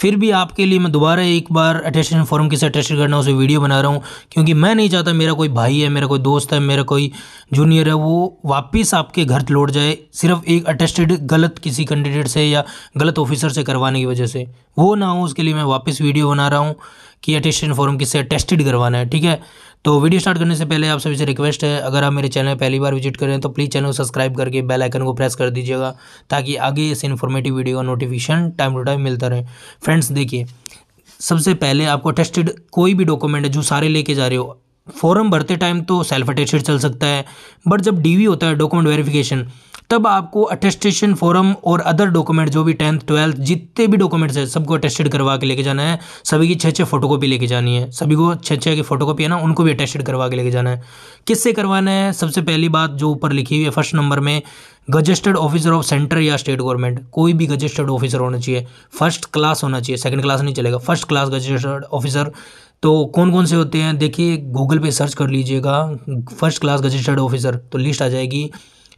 फिर भी आपके लिए मैं दोबारा एक बार अटेस्टेशन फॉर्म किसे अटेस्ट करना उसे वीडियो बना रहा हूँ क्योंकि मैं नहीं चाहता मेरा कोई भाई है मेरा कोई दोस्त है मेरा कोई जूनियर है वो वापस आपके घर लौट जाए सिर्फ एक अटेस्टेड गलत किसी कैंडिडेट से या गलत ऑफिसर से करवाने की वजह से वो ना हो उसके लिए मैं वापस वीडियो बना रहा हूँ कि अटेस्टेशन फॉर्म किससे टेस्टेड करवाना है ठीक है तो वीडियो स्टार्ट करने से पहले आप सभी से रिक्वेस्ट है अगर आप मेरे चैनल पहली बार विजिट करें तो प्लीज़ चैनल को सब्सक्राइब करके बेल आइकन को प्रेस कर दीजिएगा ताकि आगे इस इन्फॉर्मेटिव वीडियो का नोटिफिकेशन टाइम टू टाइम मिलता रहे फ्रेंड्स देखिए सबसे पहले आपको अटेस्टेड कोई भी डॉक्यूमेंट है जो सारे लेके जा रहे हो फॉर्म भरते टाइम तो सेल्फ अटेस्टेड चल सकता है बट जब डी होता है डॉक्यूमेंट वेरीफिकेशन तब आपको अटेस्टेशन फॉरम और अदर डॉक्यूमेंट जो भी टेंथ ट्वेल्थ जितने भी डॉक्यूमेंट्स हैं सबको अटेस्टेड करवा के लेके जाना है सभी की छः छः फोटोकॉपी लेके जानी है सभी को छः छः की फोटोकॉपी है ना उनको भी अटेस्टेड करवा के लेके जाना है किससे करवाना है सबसे पहली बात जो ऊपर लिखी हुई है फर्स्ट नंबर में गजस्टर्ड ऑफिसर ऑफ सेंटर या स्टेट गवर्नमेंट कोई भी गजस्टर्ड ऑफिसर होना चाहिए फर्स्ट क्लास होना चाहिए सेकंड क्लास नहीं चलेगा फर्स्ट क्लास गजस्टर्ड ऑफिसर तो कौन कौन से होते हैं देखिए गूगल पे सर्च कर लीजिएगा फर्स्ट क्लास गजस्टर्ड ऑफिसर तो लिस्ट आ जाएगी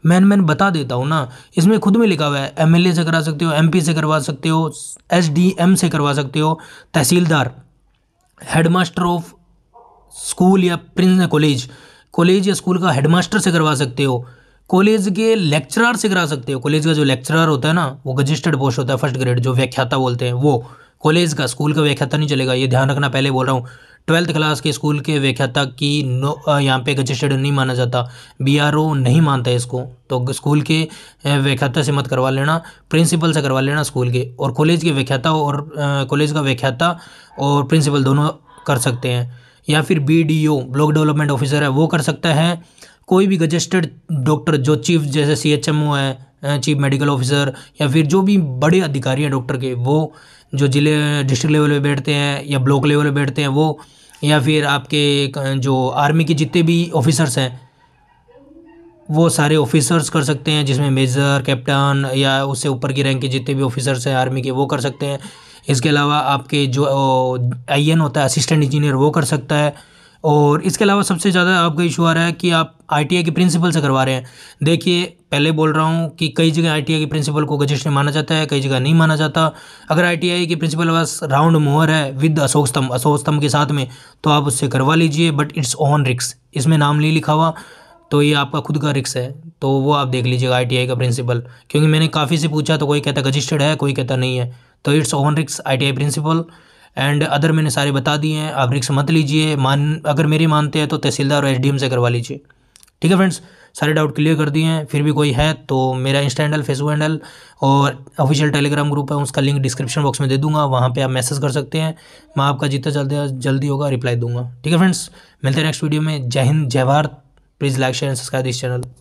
मैन मैन बता देता हूँ ना इसमें खुद में लिखा हुआ है एमएलए से करा सकते हो एमपी से करवा सकते हो एसडीएम से करवा सकते हो तहसीलदार हेडमास्टर ऑफ स्कूल या प्रिंस कॉलेज कॉलेज या स्कूल का हेडमास्टर से करवा सकते हो कॉलेज के लेक्चरार से करा सकते हो कॉलेज का जो लेक्चरार होता है ना वो रजिस्टर्ड पोस्ट होता है फर्स्ट ग्रेड जो व्याख्याता बोलते हैं वो कॉलेज का स्कूल का व्याख्याता नहीं चलेगा ये ध्यान रखना पहले बोल रहा हूँ ट्वेल्थ क्लास के स्कूल के व्याख्याता की नो यहाँ पे रजिस्टर्ड नहीं माना जाता बी नहीं मानता है इसको तो स्कूल के व्याख्याता से मत करवा लेना प्रिंसिपल से करवा लेना स्कूल के और कॉलेज के व्याख्याता और कॉलेज का व्याख्याता और प्रिंसिपल दोनों कर सकते हैं या फिर बी ब्लॉक डेवलपमेंट ऑफिसर है वो कर सकता है कोई भी रजिस्टर्ड डॉक्टर जो चीफ जैसे सी एच एम ओ है चीफ मेडिकल ऑफिसर या फिर जो भी बड़े अधिकारी हैं डॉक्टर के वो जो ज़िले डिस्ट्रिक्ट लेवल पे बैठते हैं या ब्लॉक लेवल पे बैठते हैं वो या फिर आपके जो आर्मी के जितने भी ऑफिसर्स हैं वो सारे ऑफिसर्स कर सकते हैं जिसमें मेजर कैप्टन या उससे ऊपर की रैंक के जितने भी ऑफिसर्स हैं आर्मी के वो कर सकते हैं इसके अलावा आपके जो आई होता है असिस्टेंट इंजीनियर वो कर सकता है और इसके अलावा सबसे ज़्यादा आपका इशू आ रहा है कि आप आई के प्रिंसिपल से करवा रहे हैं देखिए पहले बोल रहा हूँ कि कई जगह आई के प्रिंसिपल को गजेश माना जाता है कई जगह नहीं माना जाता अगर आई के प्रिंसिपल पास राउंड मोहर है विद अशोक स्तंभ अशोक स्तंभ के साथ में तो आप उससे करवा लीजिए बट इट्स ओन रिक्स इसमें नाम नहीं लिखा हुआ तो ये आपका खुद का रिक्स है तो वो आप देख लीजिएगा आई का प्रिंसिपल क्योंकि मैंने काफ़ी से पूछा तो कोई कहता रजिस्टर्ड है कोई कहता नहीं है तो इट्स ऑन रिक्स आई प्रिंसिपल एंड अदर मैंने सारे बता दिए हैं आप रिक्स मत लीजिए मान अगर मेरी मानते हैं तो तहसीलदार और एसडीएम से करवा लीजिए ठीक है फ्रेंड्स सारे डाउट क्लियर कर दिए हैं फिर भी कोई है तो मेरा इंस्टा हैंडल फेसबुक हैंडल और ऑफिशियल टेलीग्राम ग्रुप है उसका लिंक डिस्क्रिप्शन बॉक्स में दे दूंगा वहाँ पे आप मैसेज कर सकते हैं मैं आपका जितना जल्दी जल्दी होगा रिप्लाई दूंगा ठीक है फ्रेंड्स मिलते हैं नेक्स्ट वीडियो में जय हिंद जय Bharat please like share and subscribe this channel